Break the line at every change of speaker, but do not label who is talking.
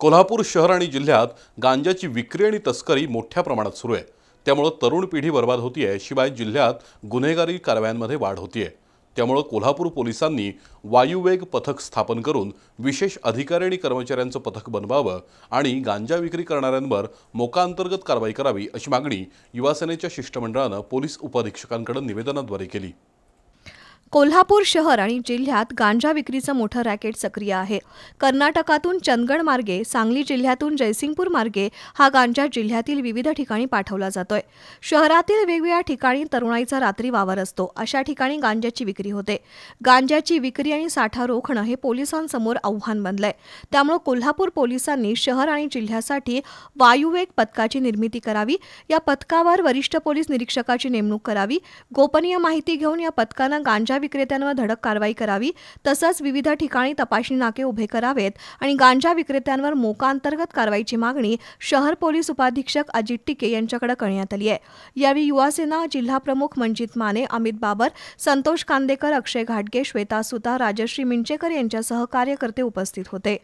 कोल्हापूर शहर आणि जिल्ह्यात गांजाची विक्री आणि तस्करी मोठ्या प्रमाणात सुरू आहे त्यामुळं तरुण पिढी बर्बाद होतीये शिवाय जिल्ह्यात गुन्हेगारी कारवायांमध्ये वाढ होतीये त्यामुळं कोल्हापूर पोलिसांनी वायुवेग पथक स्थापन करून विशेष अधिकारी आणि कर्मचाऱ्यांचं पथक बनवावं आणि गांजा विक्री करणाऱ्यांवर मोकाअंतर्गत कारवाई करावी अशी मागणी युवासेनेच्या शिष्टमंडळानं पोलीस उपअधीक्षकांकडे निवेदनाद्वारे केली
कोल्हापूर शहर आणि जिल्ह्यात गांजा विक्रीचं मोठं रॅकेट सक्रिय आहे कर्नाटकातून चंदगड मार्गे सांगली जिल्ह्यातून जयसिंगपूर मार्गे हा गांजा जिल्ह्यातील विविध ठिकाणी पाठवला जातोय शहरातील वेगवेगळ्या ठिकाणी तरुणाईचा रात्री वावर असतो अशा ठिकाणी गांजाची विक्री होते गांजाची विक्री आणि साठा रोखणं हे पोलिसांसमोर आव्हान बनलंय त्यामुळे कोल्हापूर पोलिसांनी शहर आणि जिल्ह्यासाठी वायुवेग पथकाची निर्मिती करावी या पथकावर वरिष्ठ पोलीस निरीक्षकाची नेमणूक करावी गोपनीय माहिती घेऊन या पथकानं गांजा विक्रेत्यांवर धडक कारवाई करावी तसंच विविध ठिकाणी तपासणी नाके उभे करावेत आणि गांजा विक्रेत्यांवर मोकाअंतर्गत कारवाईची मागणी शहर पोलीस उपाधीक्षक अजित टिके यांच्याकडे करण्यात आली आहे यावेळी युवासेना जिल्हाप्रमुख मंजित माने अमित बाबर संतोष कांदेकर अक्षय घाटगे श्वेता सुता राजश्री मिंचेकर यांच्यासह कार्यकर्ते उपस्थित होते